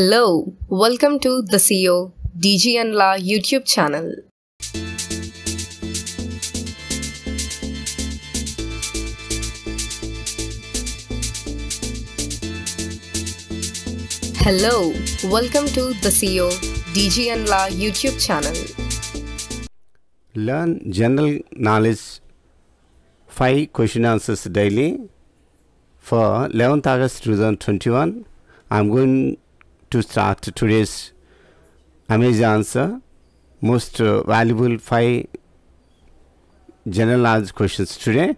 Hello, welcome to the CEO and La YouTube channel. Hello, welcome to the CEO and La YouTube channel. Learn general knowledge 5 question answers daily for 11th August 2021. I'm going to start today's amazing answer most uh, valuable five generalized questions today.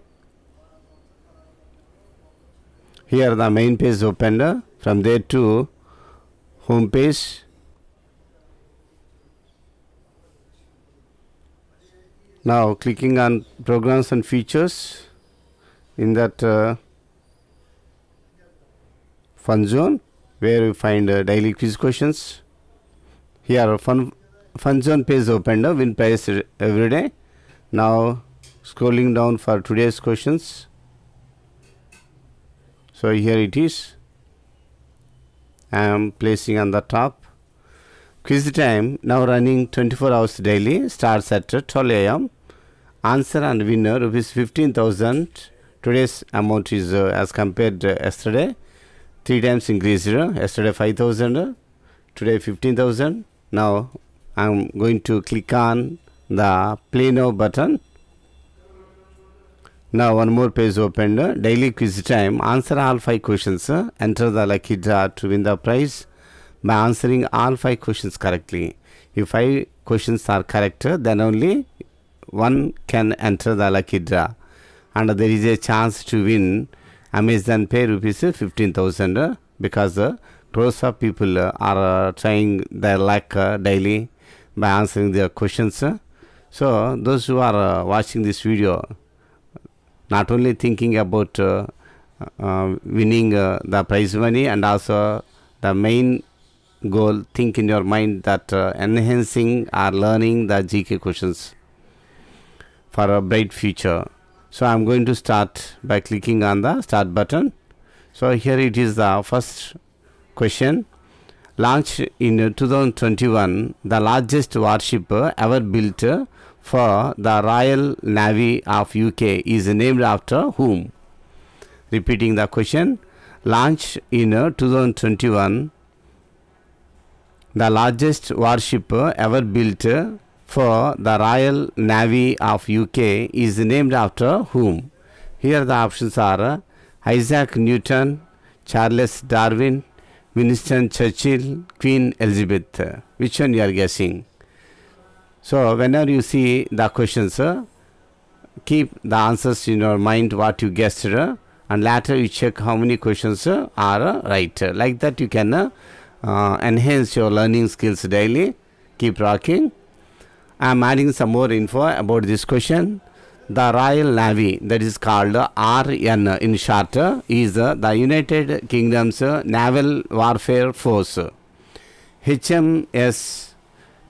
Here the main page opener. From there to home page. Now clicking on programs and features in that uh, fun zone where you find uh, daily quiz questions. Here fun fun zone page opened up in price uh, every day. Now scrolling down for today's questions. So here it is. I am placing on the top. Quiz time now running 24 hours daily starts at 12 a.m. Answer and winner rupees 15,000. Today's amount is uh, as compared uh, yesterday three times increase you know yesterday 5000 today 15000 now i'm going to click on the play now button now one more page opened daily quiz time answer all five questions enter the lucky draw to win the prize by answering all five questions correctly if five questions are correct then only one can enter the lucky draw and there is a chance to win Amazon Pay rupees 15,000 uh, because the uh, crores of people uh, are trying their luck daily by answering their questions. So those who are watching this video, not only thinking about winning the prize money and also the main goal, think in your mind that enhancing or learning the GK questions for a bright future so I'm going to start by clicking on the start button so here it is the first question launched in 2021 the largest warship ever built for the Royal Navy of UK is named after whom repeating the question launched in 2021 the largest warship ever built for the Royal Navy of UK is named after whom? Here the options are Isaac Newton, Charles Darwin, Winston Churchill, Queen Elizabeth. Which one you are guessing? So whenever you see the questions, keep the answers in your mind what you guessed uh, and later you check how many questions are right. Like that you can uh, enhance your learning skills daily. Keep rocking. I'm adding some more info about this question. The Royal Navy, that is called RN in short, is the United Kingdom's Naval Warfare Force. HMS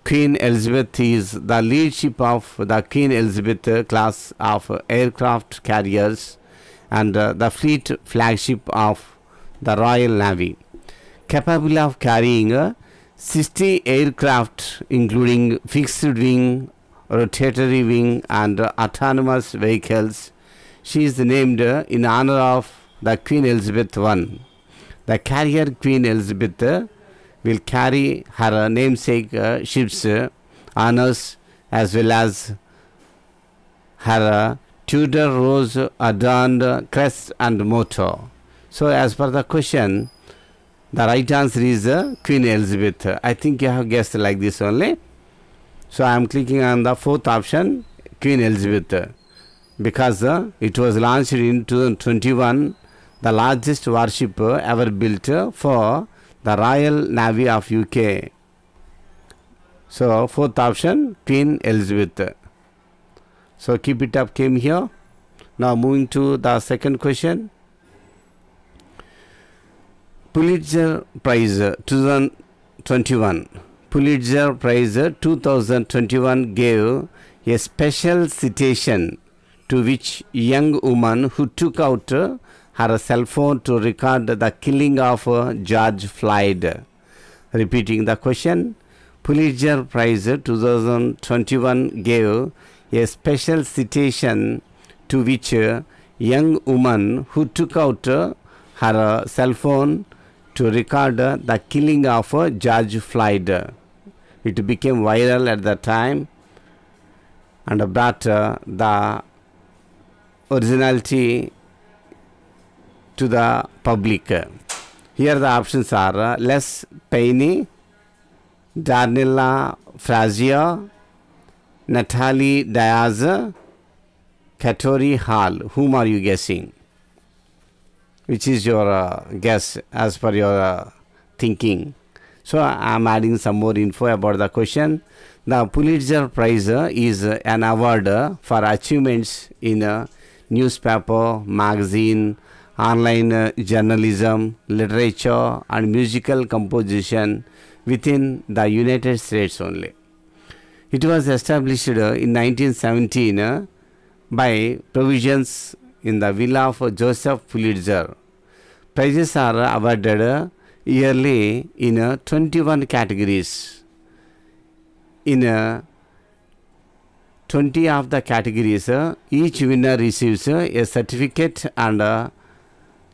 Queen Elizabeth is the leadership of the Queen Elizabeth class of aircraft carriers and the fleet flagship of the Royal Navy, capable of carrying 60 aircraft including fixed wing, rotatory wing and autonomous vehicles. She is named in honor of the Queen Elizabeth I. The carrier Queen Elizabeth will carry her namesake uh, ship's uh, honors as well as her uh, Tudor Rose adorned crest and motto. So as per the question, the right answer is uh, Queen Elizabeth. I think you have guessed like this only. So I am clicking on the fourth option, Queen Elizabeth, because uh, it was launched in 2021, the largest warship ever built for the Royal Navy of UK. So fourth option, Queen Elizabeth. So keep it up, came here. Now moving to the second question. Pulitzer Prize 2021. Pulitzer Prize 2021 gave a special citation to which young woman who took out her cell phone to record the killing of George Floyd. Repeating the question, Pulitzer Prize 2021 gave a special citation to which young woman who took out her cell phone to record the killing of George Floyd. It became viral at the time and brought uh, the originality to the public. Here the options are uh, Les Payne, Darnella Frazier, Natalie Diaz, Katori Hall. Whom are you guessing? which is your uh, guess as per your uh, thinking. So I'm adding some more info about the question. The Pulitzer Prize is an award for achievements in uh, newspaper, magazine, online uh, journalism, literature, and musical composition within the United States only. It was established uh, in 1917 by provisions in the will of Joseph Pulitzer prizes are awarded yearly in 21 categories. In 20 of the categories, each winner receives a certificate and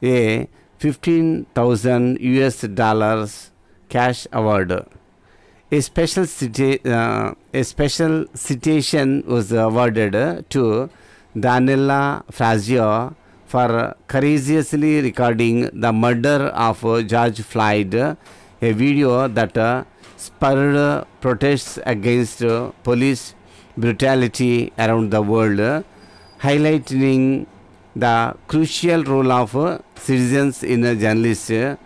a 15,000 US dollars cash award. A special, uh, a special citation was awarded to Daniela Frazio for courageously recording the murder of George Floyd, a video that uh, spurred protests against police brutality around the world, highlighting the crucial role of citizens in a journalist's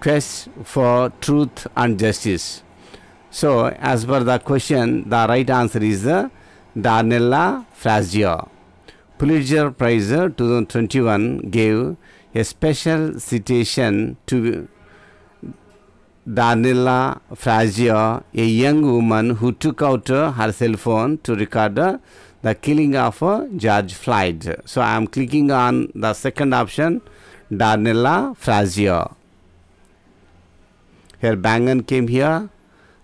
quest for truth and justice. So, as per the question, the right answer is uh, Darnella Frazier. Pulitzer Prize 2021 gave a special citation to Daniela Frazier, a young woman who took out her cell phone to record the killing of George Floyd. So I am clicking on the second option, Daniela Frazier. Her Bangan came here.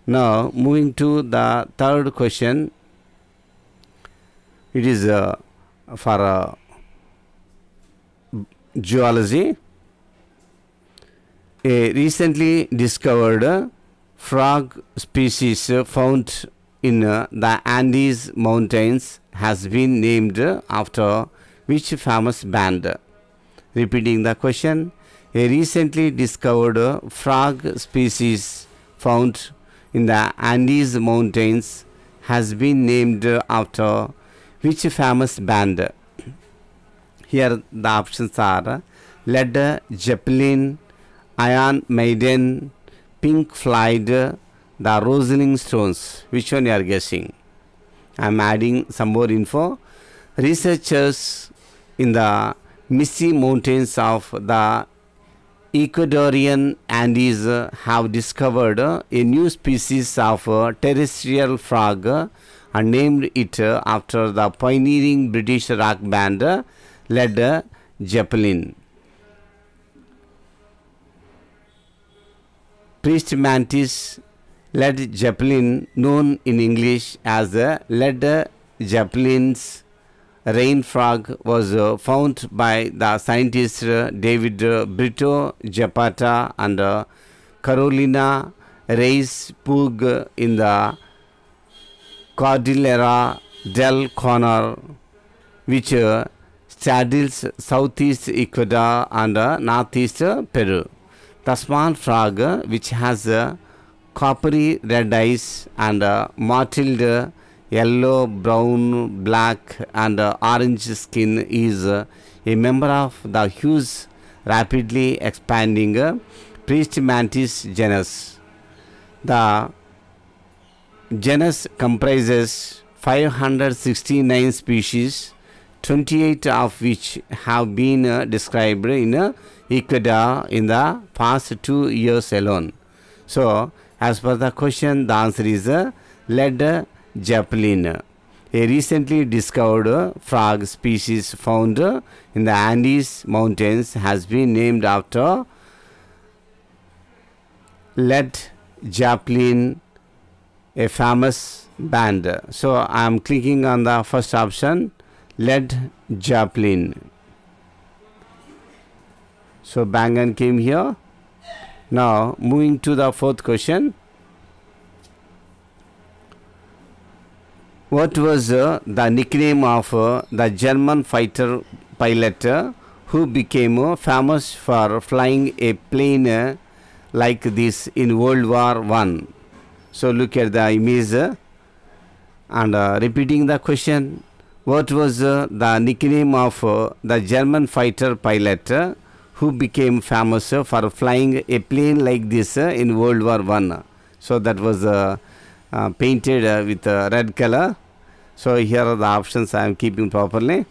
Now moving to the third question. It is uh, for uh, geology. A recently discovered frog species found in the Andes mountains has been named after which famous band? Repeating the question, a recently discovered frog species found in the Andes mountains has been named after which famous band here the options are led zeppelin iron maiden pink floyd the rolling stones which one you are guessing i'm adding some more info researchers in the misty mountains of the Ecuadorian Andes have discovered a new species of uh, terrestrial frog and named it after the pioneering British rock band Led Zeppelin. Priest mantis Led Zeppelin, known in English as the Led Zeppelin's rain frog, was found by the scientists David Brito Zapata and Carolina Reis Pug in the Cordillera del Conor, which uh, straddles southeast Ecuador and uh, northeast Peru. The small frog, uh, which has a coppery red eyes and mottled yellow, brown, black, and orange skin, is a member of the huge, rapidly expanding priest mantis genus. The genus comprises 569 species, 28 of which have been uh, described in uh, Ecuador in the past two years alone. So, as per the question, the answer is uh, lead a recently discovered frog species found in the Andes mountains has been named after lead zeppelin a famous band. So I am clicking on the first option, Led Zeppelin. So Bangan came here. Now moving to the fourth question. What was uh, the nickname of uh, the German fighter pilot uh, who became uh, famous for flying a plane uh, like this in World War One? So look at the image and uh, repeating the question. What was uh, the nickname of uh, the German fighter pilot uh, who became famous for flying a plane like this in World War One? So that was painted with red color. So here are the options I am keeping properly.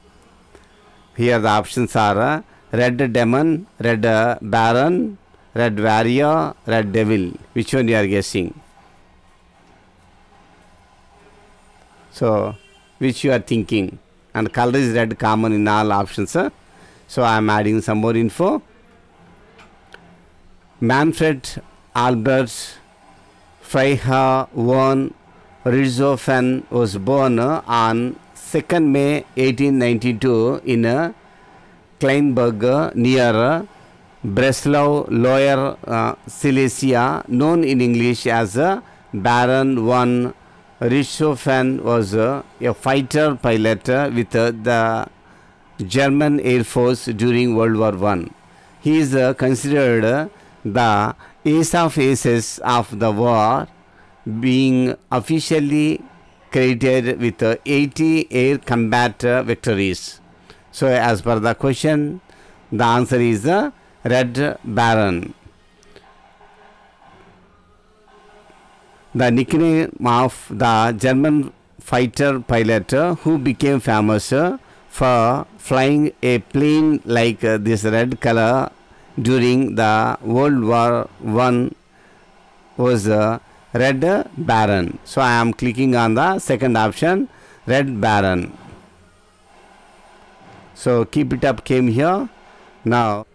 Here the options are red demon, red baron, red warrior, red devil. Which one you are guessing? So which you are thinking and color is red common in all options. Huh? So I am adding some more info. Manfred Albert Freiherr von Richthofen was born on 2nd May 1892 in uh, Kleinberg near Breslau, Lower uh, Silesia, known in English as uh, Baron von Richthofen was a, a fighter pilot uh, with uh, the German Air Force during World War One. He is uh, considered the ace of aces of the war, being officially credited with 80 air combat victories. So, as per the question, the answer is the Red Baron. the nickname of the German fighter pilot who became famous for flying a plane like this red color during the World War One was Red Baron. So I am clicking on the second option, Red Baron. So keep it up came here. Now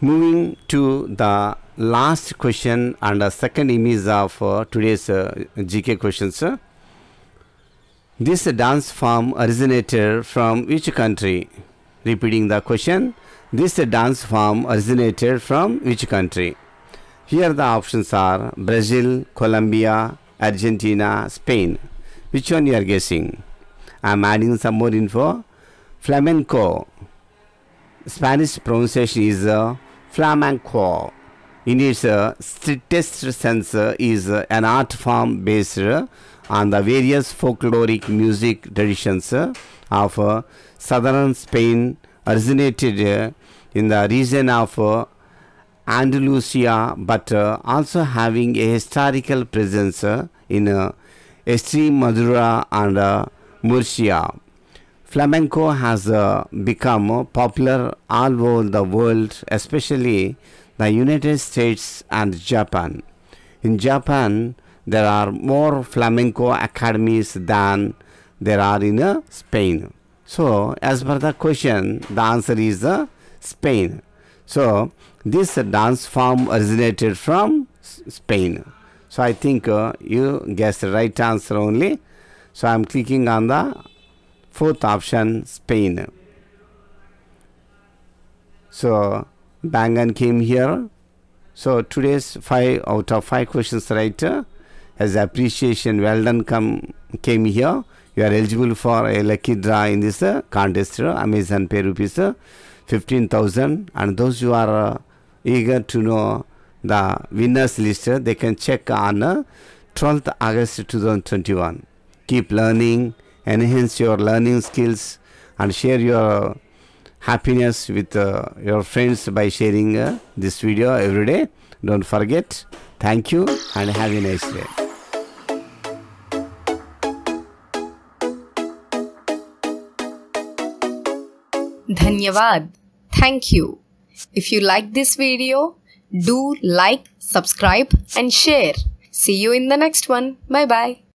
moving to the last question and the second image of uh, today's uh, GK questions. This dance form originated from which country? Repeating the question, this dance form originated from which country? Here the options are Brazil, Colombia, Argentina, Spain. Which one you are guessing? I am adding some more info. Flamenco. Spanish pronunciation is uh, flamenco in its uh, strictest sense uh, is uh, an art form based uh, on the various folkloric music traditions uh, of southern Spain originated in the region of Andalusia but also having a historical presence in Asturias Madura and Murcia. Flamenco has become popular all over the world especially the United States and Japan. In Japan, there are more flamenco academies than there are in uh, Spain. So, as per the question, the answer is uh, Spain. So, this dance form originated from Spain. So, I think uh, you guessed the right answer only. So, I am clicking on the fourth option, Spain. So, Bangan came here. So today's five out of five questions writer as appreciation. Well done come came here. You are eligible for a lucky draw in this uh, contest. Uh, Amazon pay rupees uh, 15,000 and those who are uh, eager to know the winners list, uh, they can check on uh, 12th August 2021. Keep learning, enhance your learning skills and share your happiness with uh, your friends by sharing uh, this video every day. Don't forget. Thank you and have a nice day. Thank you. If you like this video, do like, subscribe and share. See you in the next one. Bye bye.